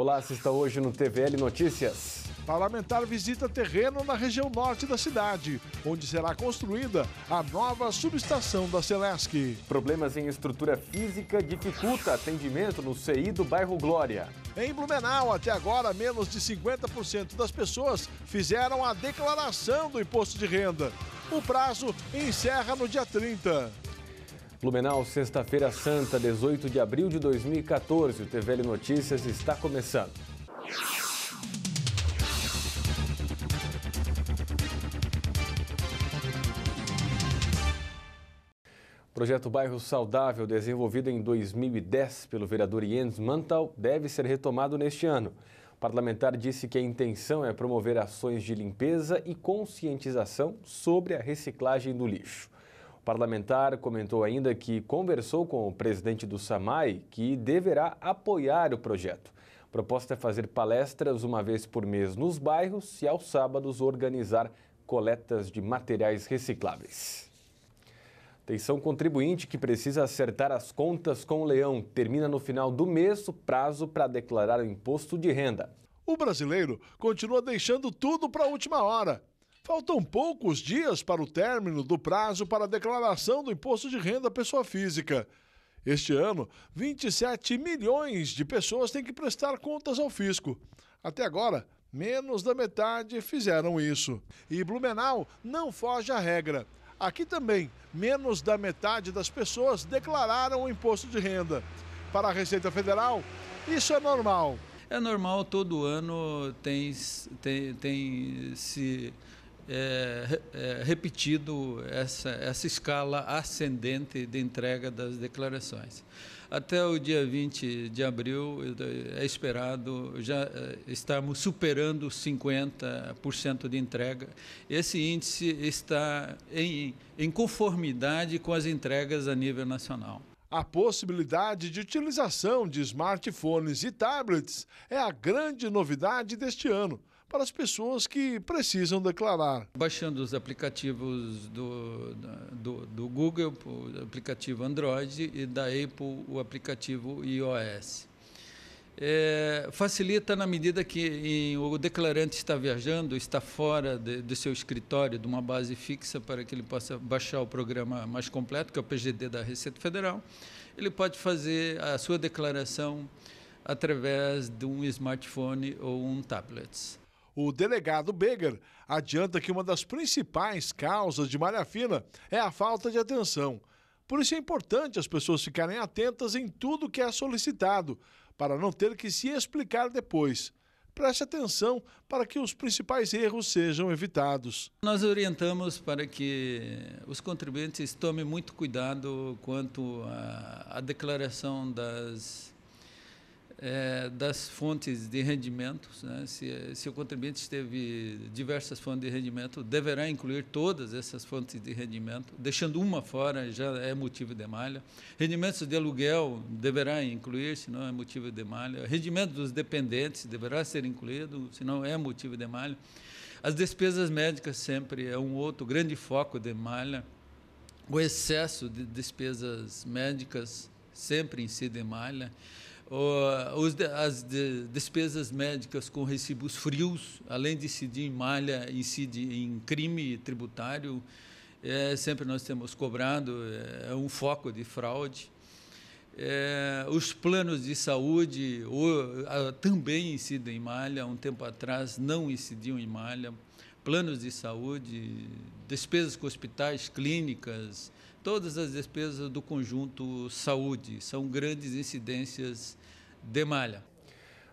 Olá, assista hoje no TVL Notícias. Parlamentar visita terreno na região norte da cidade, onde será construída a nova subestação da Celesc. Problemas em estrutura física dificulta atendimento no CI do bairro Glória. Em Blumenau, até agora, menos de 50% das pessoas fizeram a declaração do imposto de renda. O prazo encerra no dia 30. Blumenau, sexta-feira santa, 18 de abril de 2014. O TVL Notícias está começando. O projeto Bairro Saudável, desenvolvido em 2010 pelo vereador Jens Mantal, deve ser retomado neste ano. O parlamentar disse que a intenção é promover ações de limpeza e conscientização sobre a reciclagem do lixo. O parlamentar comentou ainda que conversou com o presidente do SAMAI, que deverá apoiar o projeto. A proposta é fazer palestras uma vez por mês nos bairros e aos sábados organizar coletas de materiais recicláveis. Atenção contribuinte que precisa acertar as contas com o leão. Termina no final do mês o prazo para declarar o imposto de renda. O brasileiro continua deixando tudo para a última hora Faltam poucos dias para o término do prazo para a declaração do imposto de renda à pessoa física. Este ano, 27 milhões de pessoas têm que prestar contas ao fisco. Até agora, menos da metade fizeram isso. E Blumenau não foge à regra. Aqui também, menos da metade das pessoas declararam o imposto de renda. Para a Receita Federal, isso é normal. É normal, todo ano tem, tem, tem se é, é, repetido essa, essa escala ascendente de entrega das declarações. Até o dia 20 de abril é esperado já é, estarmos superando 50% de entrega. Esse índice está em, em conformidade com as entregas a nível nacional. A possibilidade de utilização de smartphones e tablets é a grande novidade deste ano para as pessoas que precisam declarar. Baixando os aplicativos do, do, do Google, o aplicativo Android, e da Apple, o aplicativo iOS. É, facilita na medida que em, o declarante está viajando, está fora do seu escritório, de uma base fixa, para que ele possa baixar o programa mais completo, que é o PGD da Receita Federal. Ele pode fazer a sua declaração através de um smartphone ou um tablet. O delegado Beger adianta que uma das principais causas de malha fina é a falta de atenção. Por isso é importante as pessoas ficarem atentas em tudo que é solicitado, para não ter que se explicar depois. Preste atenção para que os principais erros sejam evitados. Nós orientamos para que os contribuintes tomem muito cuidado quanto à, à declaração das é, das fontes de rendimentos. Né? Se, se, o contribuinte teve diversas fontes de rendimento, deverá incluir todas essas fontes de rendimento, deixando uma fora já é motivo de malha. Rendimentos de aluguel deverá incluir, se não é motivo de malha. Rendimento dos dependentes deverá ser incluído, se não é motivo de malha. As despesas médicas sempre é um outro grande foco de malha. O excesso de despesas médicas sempre incide em malha. Ah, as despesas médicas com recibos frios, além de incidir em malha, incide em crime tributário. É, sempre nós temos cobrado, é, é um foco de fraude. É, os planos de saúde ou, a, também incidem em malha, um tempo atrás não incidiam em malha. Planos de saúde, despesas com hospitais, clínicas, todas as despesas do conjunto saúde são grandes incidências Demalha.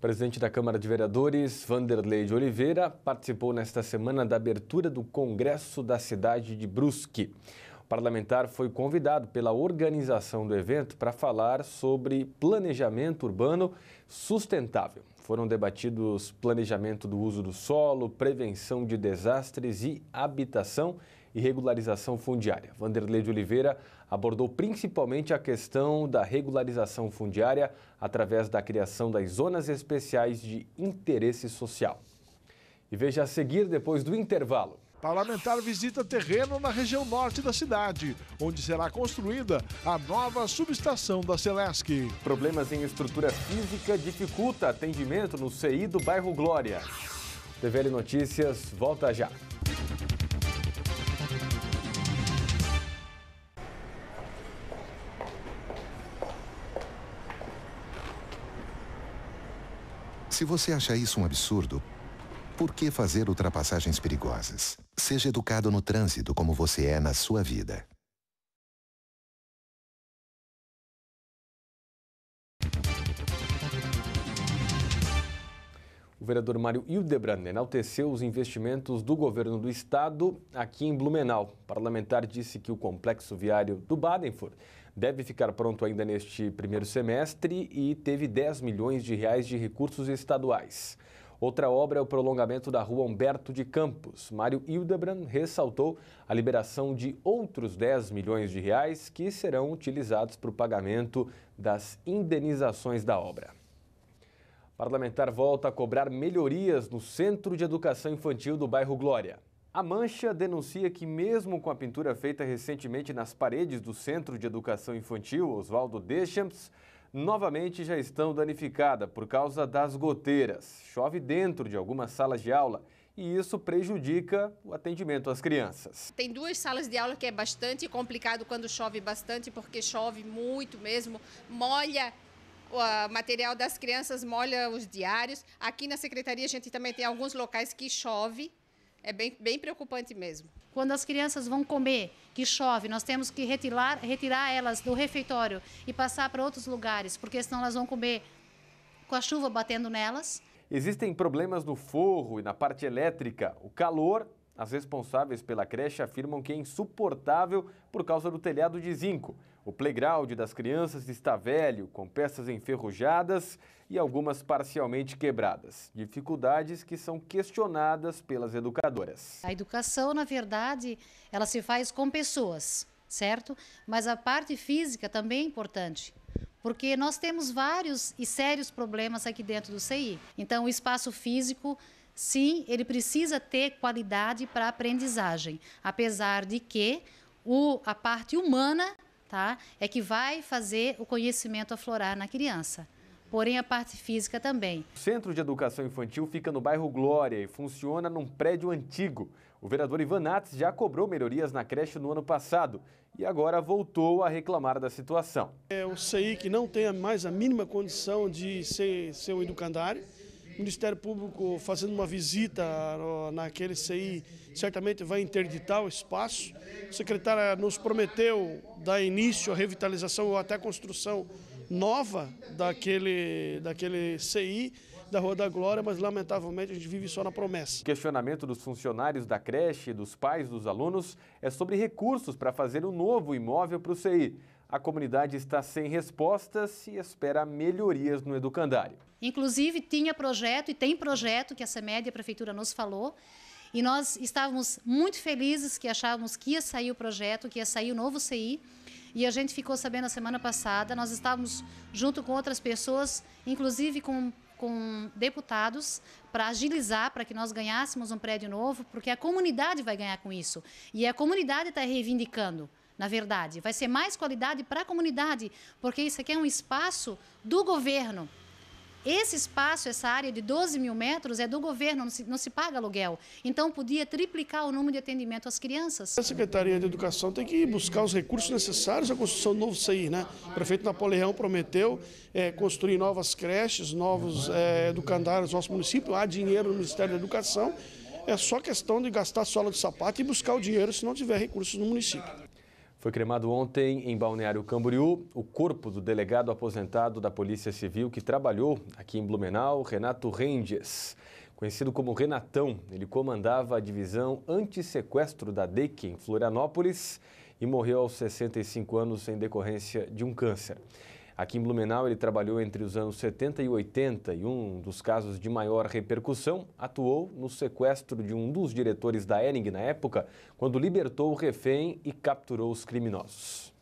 presidente da Câmara de Vereadores, Vanderlei de Oliveira, participou nesta semana da abertura do Congresso da cidade de Brusque. O parlamentar foi convidado pela organização do evento para falar sobre planejamento urbano sustentável. Foram debatidos planejamento do uso do solo, prevenção de desastres e habitação e regularização fundiária. Vanderlei de Oliveira abordou principalmente a questão da regularização fundiária através da criação das zonas especiais de interesse social. E veja a seguir, depois do intervalo. Parlamentar visita terreno na região norte da cidade, onde será construída a nova subestação da Celesc. Problemas em estrutura física dificulta atendimento no CI do bairro Glória. TVL Notícias volta já. Se você acha isso um absurdo, por que fazer ultrapassagens perigosas? Seja educado no trânsito como você é na sua vida. O vereador Mário Hildebrand enalteceu os investimentos do governo do estado aqui em Blumenau. O parlamentar disse que o complexo viário do Badenford deve ficar pronto ainda neste primeiro semestre e teve 10 milhões de reais de recursos estaduais. Outra obra é o prolongamento da rua Humberto de Campos. Mário Hildebrand ressaltou a liberação de outros 10 milhões de reais que serão utilizados para o pagamento das indenizações da obra. O parlamentar volta a cobrar melhorias no Centro de Educação Infantil do bairro Glória. A Mancha denuncia que, mesmo com a pintura feita recentemente nas paredes do Centro de Educação Infantil Oswaldo Deschamps, novamente já estão danificadas por causa das goteiras. Chove dentro de algumas salas de aula e isso prejudica o atendimento às crianças. Tem duas salas de aula que é bastante complicado quando chove bastante, porque chove muito mesmo, molha o material das crianças, molha os diários. Aqui na secretaria a gente também tem alguns locais que chove é bem, bem preocupante mesmo. Quando as crianças vão comer, que chove, nós temos que retirar, retirar elas do refeitório e passar para outros lugares, porque senão elas vão comer com a chuva batendo nelas. Existem problemas no forro e na parte elétrica. O calor as responsáveis pela creche afirmam que é insuportável por causa do telhado de zinco. O playground das crianças está velho, com peças enferrujadas e algumas parcialmente quebradas. Dificuldades que são questionadas pelas educadoras. A educação, na verdade, ela se faz com pessoas, certo? Mas a parte física também é importante porque nós temos vários e sérios problemas aqui dentro do CI. Então, o espaço físico sim, ele precisa ter qualidade para aprendizagem, apesar de que o, a parte humana tá, é que vai fazer o conhecimento aflorar na criança. Porém, a parte física também. O Centro de Educação Infantil fica no bairro Glória e funciona num prédio antigo. O vereador Ivan Nates já cobrou melhorias na creche no ano passado e agora voltou a reclamar da situação. É, sei que não tem mais a mínima condição de ser, ser um educandário. Ministério Público fazendo uma visita naquele CI, certamente vai interditar o espaço. A secretária nos prometeu dar início à revitalização ou até à construção nova daquele, daquele CI da Rua da Glória, mas lamentavelmente a gente vive só na promessa. O questionamento dos funcionários da creche e dos pais dos alunos é sobre recursos para fazer um novo imóvel para o CI. A comunidade está sem respostas e espera melhorias no educandário. Inclusive, tinha projeto e tem projeto que a CEMED e a Prefeitura nos falou, e nós estávamos muito felizes que achávamos que ia sair o projeto, que ia sair o novo CI, e a gente ficou sabendo a semana passada, nós estávamos junto com outras pessoas, inclusive com, com deputados, para agilizar, para que nós ganhássemos um prédio novo, porque a comunidade vai ganhar com isso. E a comunidade está reivindicando, na verdade. Vai ser mais qualidade para a comunidade, porque isso aqui é um espaço do governo esse espaço, essa área de 12 mil metros é do governo, não se, não se paga aluguel. Então, podia triplicar o número de atendimento às crianças. A Secretaria de Educação tem que buscar os recursos necessários à construção do novo CI. Né? O prefeito Napoleão prometeu é, construir novas creches, novos é, educandários no nosso município. Há dinheiro no Ministério da Educação. É só questão de gastar sola de sapato e buscar o dinheiro se não tiver recursos no município. Foi cremado ontem em Balneário Camboriú o corpo do delegado aposentado da Polícia Civil que trabalhou aqui em Blumenau, Renato Rendes. Conhecido como Renatão, ele comandava a divisão anti-sequestro da DEC em Florianópolis e morreu aos 65 anos em decorrência de um câncer. Aqui em Blumenau, ele trabalhou entre os anos 70 e 80 e um dos casos de maior repercussão atuou no sequestro de um dos diretores da Ering na época, quando libertou o refém e capturou os criminosos.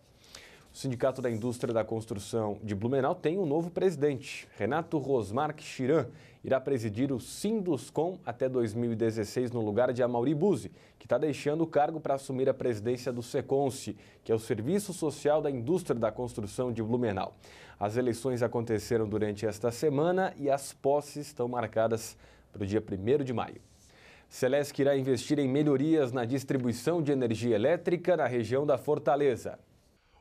O Sindicato da Indústria da Construção de Blumenau tem um novo presidente. Renato Rosmarque Chiran irá presidir o Sinduscom até 2016 no lugar de Amauri Buzzi, que está deixando o cargo para assumir a presidência do Seconce, que é o Serviço Social da Indústria da Construção de Blumenau. As eleições aconteceram durante esta semana e as posses estão marcadas para o dia 1 de maio. Celesc irá investir em melhorias na distribuição de energia elétrica na região da Fortaleza.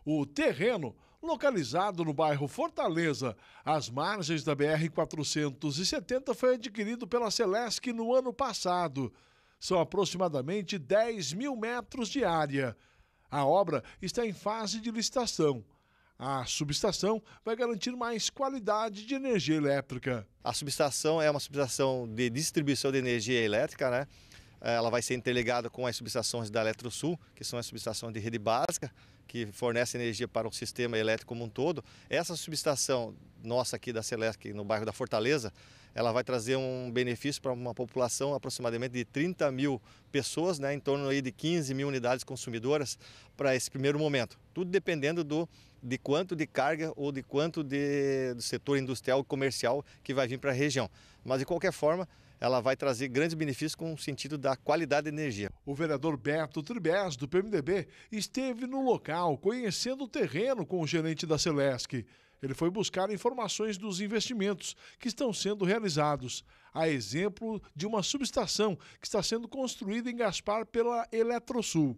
O terreno, localizado no bairro Fortaleza, às margens da BR-470, foi adquirido pela Celesc no ano passado. São aproximadamente 10 mil metros de área. A obra está em fase de licitação. A subestação vai garantir mais qualidade de energia elétrica. A subestação é uma subestação de distribuição de energia elétrica, né? Ela vai ser interligada com as subestações da Eletrosul, que são as subestações de rede básica, que fornece energia para o sistema elétrico como um todo. Essa subestação nossa aqui da Celesc, no bairro da Fortaleza, ela vai trazer um benefício para uma população aproximadamente de 30 mil pessoas, né, em torno aí de 15 mil unidades consumidoras para esse primeiro momento. Tudo dependendo do, de quanto de carga ou de quanto de, do setor industrial e comercial que vai vir para a região. Mas, de qualquer forma, ela vai trazer grandes benefícios com o sentido da qualidade de energia. O vereador Beto Tribés, do PMDB, esteve no local conhecendo o terreno com o gerente da Celesc. Ele foi buscar informações dos investimentos que estão sendo realizados, a exemplo de uma subestação que está sendo construída em Gaspar pela Eletrosul.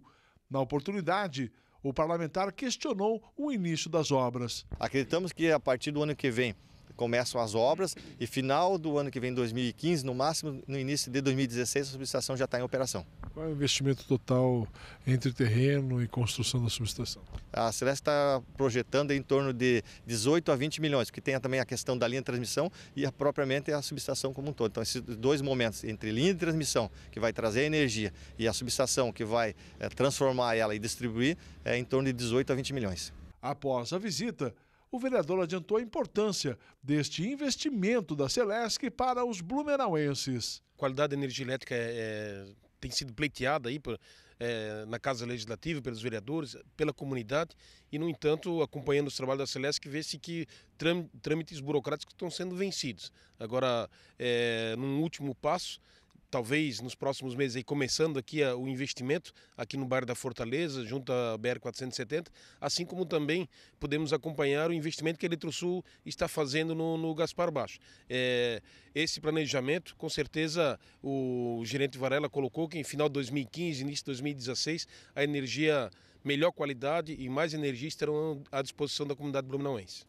Na oportunidade, o parlamentar questionou o início das obras. Acreditamos que a partir do ano que vem começam as obras e final do ano que vem, 2015, no máximo no início de 2016, a subestação já está em operação. Qual é o investimento total entre terreno e construção da subestação? A Celeste está projetando em torno de 18 a 20 milhões, porque tem também a questão da linha de transmissão e a, propriamente a subestação como um todo. Então, esses dois momentos, entre linha de transmissão, que vai trazer energia, e a subestação, que vai é, transformar ela e distribuir, é em torno de 18 a 20 milhões. Após a visita, o vereador adiantou a importância deste investimento da Celesc para os blumenauenses. A qualidade da energia elétrica é, é, tem sido pleiteada aí por, é, na Casa Legislativa, pelos vereadores, pela comunidade, e, no entanto, acompanhando os trabalhos da Celeste, vê-se que trâmites burocráticos estão sendo vencidos. Agora, é, num último passo, talvez nos próximos meses, aí, começando aqui ah, o investimento aqui no bairro da Fortaleza, junto à BR-470, assim como também podemos acompanhar o investimento que a Eletrosul está fazendo no, no Gaspar Baixo. É, esse planejamento, com certeza, o gerente Varela colocou que em final de 2015, início de 2016, a energia melhor qualidade e mais energia estarão à disposição da comunidade blumenauense.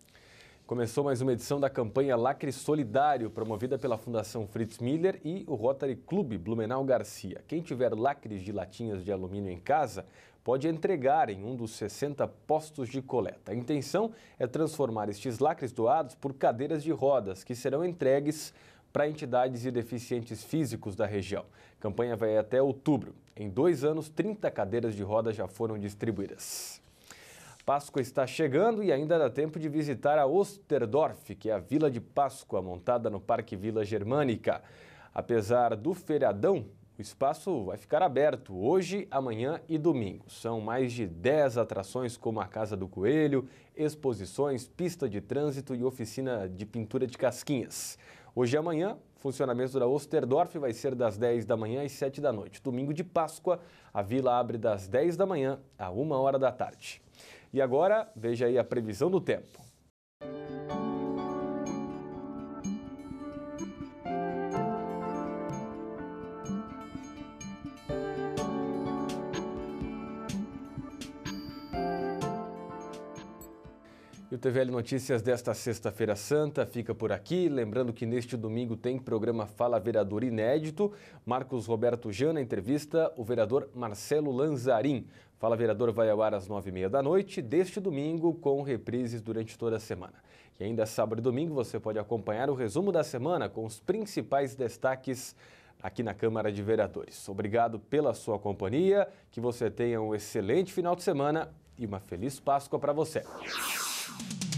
Começou mais uma edição da campanha Lacre Solidário, promovida pela Fundação Fritz Miller e o Rotary Clube Blumenau Garcia. Quem tiver lacres de latinhas de alumínio em casa pode entregar em um dos 60 postos de coleta. A intenção é transformar estes lacres doados por cadeiras de rodas, que serão entregues para entidades e deficientes físicos da região. A campanha vai até outubro. Em dois anos, 30 cadeiras de rodas já foram distribuídas. Páscoa está chegando e ainda dá tempo de visitar a Osterdorf, que é a Vila de Páscoa, montada no Parque Vila Germânica. Apesar do feriadão, o espaço vai ficar aberto hoje, amanhã e domingo. São mais de 10 atrações, como a Casa do Coelho, exposições, pista de trânsito e oficina de pintura de casquinhas. Hoje e amanhã, o funcionamento da Osterdorf vai ser das 10 da manhã às 7 da noite. Domingo de Páscoa, a vila abre das 10 da manhã à 1 hora da tarde. E agora, veja aí a previsão do tempo. E o TVL Notícias desta sexta-feira santa fica por aqui. Lembrando que neste domingo tem programa Fala Vereador inédito. Marcos Roberto Jana entrevista o vereador Marcelo Lanzarin. Fala Vereador vai ao ar às nove e meia da noite deste domingo, com reprises durante toda a semana. E ainda sábado e domingo você pode acompanhar o resumo da semana com os principais destaques aqui na Câmara de Vereadores. Obrigado pela sua companhia, que você tenha um excelente final de semana e uma feliz Páscoa para você. now.